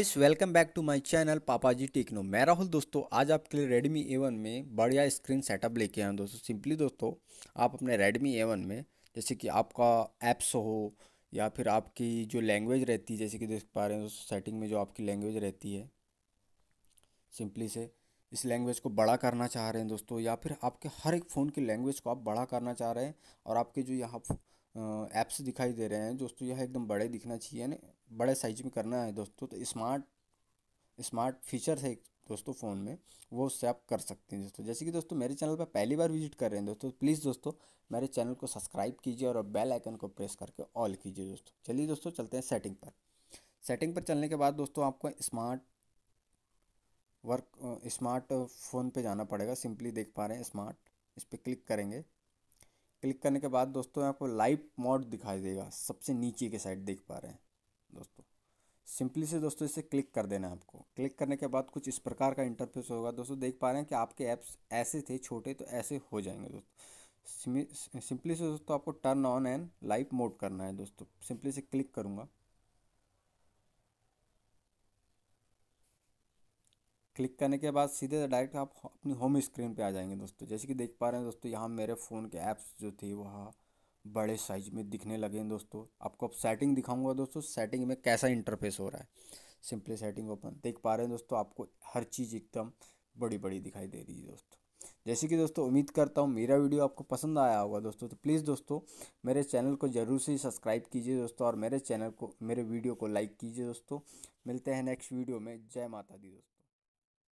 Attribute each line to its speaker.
Speaker 1: इस welcome back to my channel Papa ji techno मैं राहुल दोस्तों आज आपके लिए रेडमी ए वन में बढ़िया स्क्रीन सेटअप लेके आया दोस्तों सिंपली दोस्तों आप अपने रेडमी ए वन में जैसे कि आपका ऐप्स हो या फिर आपकी जो लैंग्वेज रहती है जैसे कि देख पा रहे हैं दोस्तों सेटिंग में जो आपकी लैंग्वेज रहती है सिंपली से इस लैंग्वेज को बड़ा करना चाह रहे हैं दोस्तों या फिर आपके हर एक फ़ोन की लैंग्वेज को आप बड़ा करना चाह रहे हैं और आपके जो यहाँ ऐप्स दिखाई दे रहे हैं दोस्तों यह एकदम बड़े दिखना चाहिए यानी बड़े साइज में करना है दोस्तों तो स्मार्ट स्मार्ट फीचर है दोस्तों फ़ोन में वो उससे आप कर सकते हैं दोस्तों जैसे कि दोस्तों मेरे चैनल पर पहली बार विजिट कर रहे हैं दोस्तों प्लीज़ दोस्तों मेरे चैनल को सब्सक्राइब कीजिए और बेल आइकन को प्रेस करके ऑल कीजिए दोस्तों चलिए दोस्तों चलते हैं सेटिंग पर सेटिंग पर चलने के बाद दोस्तों आपको स्मार्ट वर्क स्मार्ट फ़ोन पर जाना पड़ेगा सिंपली देख पा रहे हैं स्मार्ट इस पर क्लिक करेंगे क्लिक करने के बाद दोस्तों आपको लाइव मोड दिखाई देगा सबसे नीचे के साइड देख पा रहे हैं दोस्तों सिंपली से दोस्तों इसे क्लिक कर देना है आपको क्लिक करने के बाद कुछ इस प्रकार का इंटरफेस होगा दोस्तों देख पा रहे हैं कि आपके ऐप्स ऐसे थे छोटे तो ऐसे हो जाएंगे दोस्तों सिंपली से दोस्तों आपको turn on and live mode करना है दोस्तों सिंपली से क्लिक करूँगा क्लिक करने के बाद सीधे डायरेक्ट आप अपनी होम स्क्रीन पे आ जाएंगे दोस्तों जैसे कि देख पा रहे हैं दोस्तों यहाँ मेरे फ़ोन के ऐप्स जो थे वह हाँ, बड़े साइज में दिखने लगे हैं दोस्तों आपको अब सेटिंग दिखाऊंगा दोस्तों सेटिंग में कैसा इंटरफेस हो रहा है सिंपली सेटिंग ओपन देख पा रहे हैं दोस्तों आपको हर चीज़ एकदम बड़ी बड़ी दिखाई दे रही है दोस्तों जैसे कि दोस्तों उम्मीद करता हूँ मेरा वीडियो आपको पसंद आया होगा दोस्तों तो प्लीज़ दोस्तों मेरे चैनल को ज़रूर से सब्सक्राइब कीजिए दोस्तों और मेरे चैनल को मेरे वीडियो को लाइक कीजिए दोस्तों मिलते हैं नेक्स्ट वीडियो में जय माता दी दोस्तों